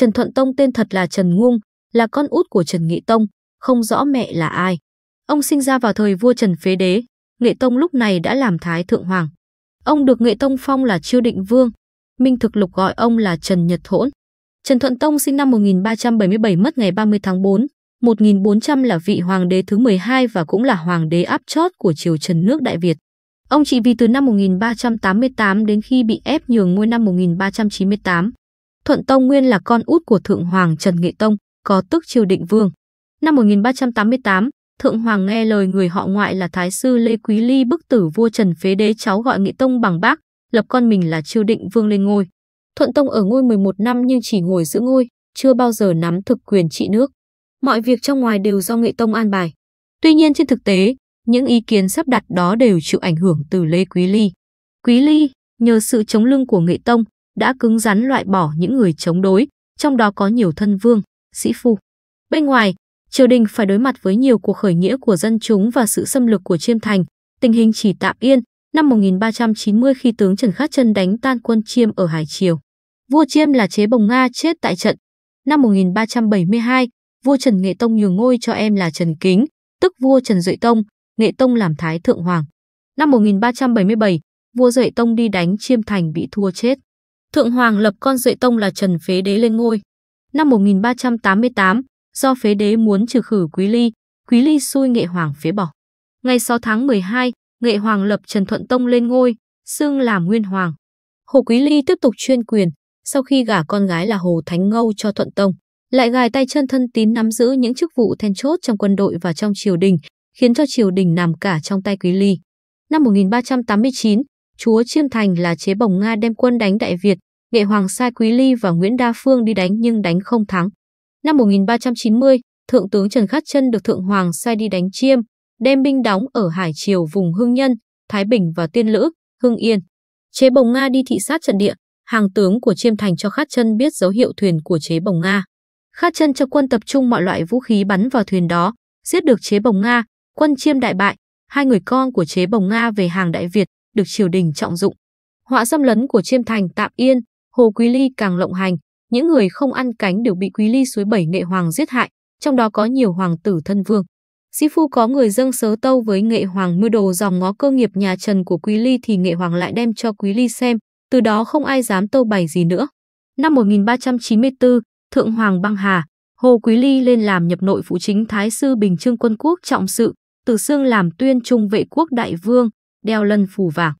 Trần Thuận Tông tên thật là Trần Ngung, là con út của Trần Nghị Tông, không rõ mẹ là ai. Ông sinh ra vào thời vua Trần Phế Đế, Nghệ Tông lúc này đã làm Thái Thượng Hoàng. Ông được Nghệ Tông phong là Chiêu Định Vương, Minh Thực Lục gọi ông là Trần Nhật Hỗn. Trần Thuận Tông sinh năm 1377 mất ngày 30 tháng 4, 1400 là vị hoàng đế thứ 12 và cũng là hoàng đế áp chót của triều Trần nước Đại Việt. Ông trị vì từ năm 1388 đến khi bị ép nhường ngôi năm 1398. Thuận Tông nguyên là con út của Thượng Hoàng Trần Nghệ Tông, có tức triều định vương. Năm 1388, Thượng Hoàng nghe lời người họ ngoại là Thái sư Lê Quý Ly bức tử vua Trần Phế Đế cháu gọi Nghệ Tông bằng bác, lập con mình là triều định vương lên ngôi. Thuận Tông ở ngôi 11 năm nhưng chỉ ngồi giữ ngôi, chưa bao giờ nắm thực quyền trị nước. Mọi việc trong ngoài đều do Nghệ Tông an bài. Tuy nhiên trên thực tế, những ý kiến sắp đặt đó đều chịu ảnh hưởng từ Lê Quý Ly. Quý Ly, nhờ sự chống lưng của Nghệ Tông, đã cứng rắn loại bỏ những người chống đối, trong đó có nhiều thân vương, sĩ phu. Bên ngoài, triều đình phải đối mặt với nhiều cuộc khởi nghĩa của dân chúng và sự xâm lược của Chiêm Thành, tình hình chỉ tạm yên. Năm 1390 khi tướng Trần Khát Chân đánh tan quân Chiêm ở Hải Triều, vua Chiêm là chế bồng Nga chết tại trận. Năm 1372, vua Trần Nghệ Tông nhường ngôi cho em là Trần Kính, tức vua Trần Duệ Tông, Nghệ Tông làm Thái Thượng Hoàng. Năm 1377, vua Duệ Tông đi đánh Chiêm Thành bị thua chết. Thượng Hoàng lập con duệ tông là Trần Phế Đế lên ngôi. Năm 1388, do Phế Đế muốn trừ khử Quý Ly, Quý Ly xui Nghệ Hoàng phế bỏ. Ngày 6 tháng 12, Nghệ Hoàng lập Trần Thuận Tông lên ngôi, xưng làm Nguyên Hoàng. Hồ Quý Ly tiếp tục chuyên quyền, sau khi gả con gái là Hồ Thánh Ngâu cho Thuận Tông, lại gài tay chân thân tín nắm giữ những chức vụ then chốt trong quân đội và trong triều đình, khiến cho triều đình nằm cả trong tay Quý Ly. Năm 1389, chúa Chiêm Thành là chế Bồng Nga đem quân đánh Đại Việt, Nghệ Hoàng Sai Quý Ly và Nguyễn Đa Phương đi đánh nhưng đánh không thắng. Năm 1390, Thượng tướng Trần Khát Chân được Thượng Hoàng Sai đi đánh Chiêm, đem binh đóng ở Hải Triều vùng Hưng Nhân, Thái Bình và Tiên Lữ, Hưng Yên. Chế bồng Nga đi thị sát trận địa, hàng tướng của Chiêm Thành cho Khát Chân biết dấu hiệu thuyền của chế bồng Nga. Khát Chân cho quân tập trung mọi loại vũ khí bắn vào thuyền đó, giết được chế bồng Nga, quân Chiêm đại bại, hai người con của chế bồng Nga về hàng Đại Việt, được triều đình trọng dụng. Họa xâm lấn của Chiêm Thành Tạm Yên, Hồ Quý Ly càng lộng hành, những người không ăn cánh đều bị Quý Ly suối bảy nghệ hoàng giết hại, trong đó có nhiều hoàng tử thân vương. Sĩ phu có người dâng sớ tâu với nghệ hoàng mưa đồ dòng ngó cơ nghiệp nhà Trần của Quý Ly thì nghệ hoàng lại đem cho Quý Ly xem, từ đó không ai dám tâu bày gì nữa. Năm 1394, Thượng Hoàng Băng Hà, Hồ Quý Ly lên làm nhập nội phụ chính Thái sư Bình Trương Quân Quốc trọng sự, từ xương làm tuyên trung vệ quốc đại vương, đeo lân phù vàng.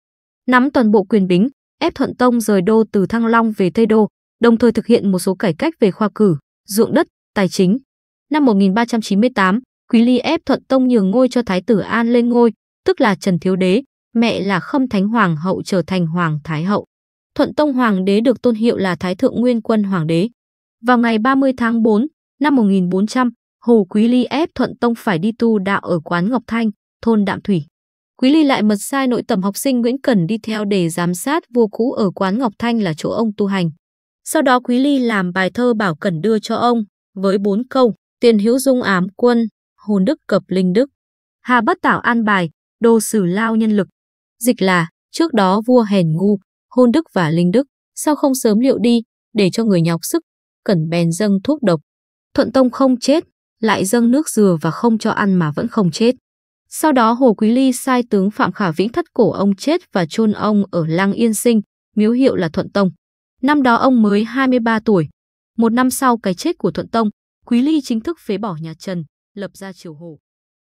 Nắm toàn bộ quyền bính, ép Thuận Tông rời đô từ Thăng Long về Tây Đô, đồng thời thực hiện một số cải cách về khoa cử, ruộng đất, tài chính. Năm 1398, Quý Ly ép Thuận Tông nhường ngôi cho Thái tử An lên ngôi, tức là Trần Thiếu Đế, mẹ là Khâm Thánh Hoàng hậu trở thành Hoàng Thái hậu. Thuận Tông Hoàng đế được tôn hiệu là Thái Thượng Nguyên Quân Hoàng đế. Vào ngày 30 tháng 4 năm 1400, Hồ Quý Ly ép Thuận Tông phải đi tu đạo ở quán Ngọc Thanh, thôn Đạm Thủy. Quý Ly lại mật sai nội tầm học sinh Nguyễn Cẩn đi theo để giám sát vua cũ ở quán Ngọc Thanh là chỗ ông tu hành. Sau đó Quý Ly làm bài thơ bảo Cẩn đưa cho ông, với bốn câu, tiền hữu dung ám quân, hồn đức cập linh đức. Hà bất tảo an bài, đô sử lao nhân lực. Dịch là, trước đó vua hèn ngu, hôn đức và linh đức, sao không sớm liệu đi, để cho người nhọc sức, Cẩn bèn dâng thuốc độc. Thuận Tông không chết, lại dâng nước dừa và không cho ăn mà vẫn không chết. Sau đó Hồ Quý Ly sai tướng Phạm Khả Vĩnh thất cổ ông chết và chôn ông ở Lăng Yên Sinh, miếu hiệu là Thuận Tông. Năm đó ông mới 23 tuổi. Một năm sau cái chết của Thuận Tông, Quý Ly chính thức phế bỏ nhà Trần, lập ra triều Hồ.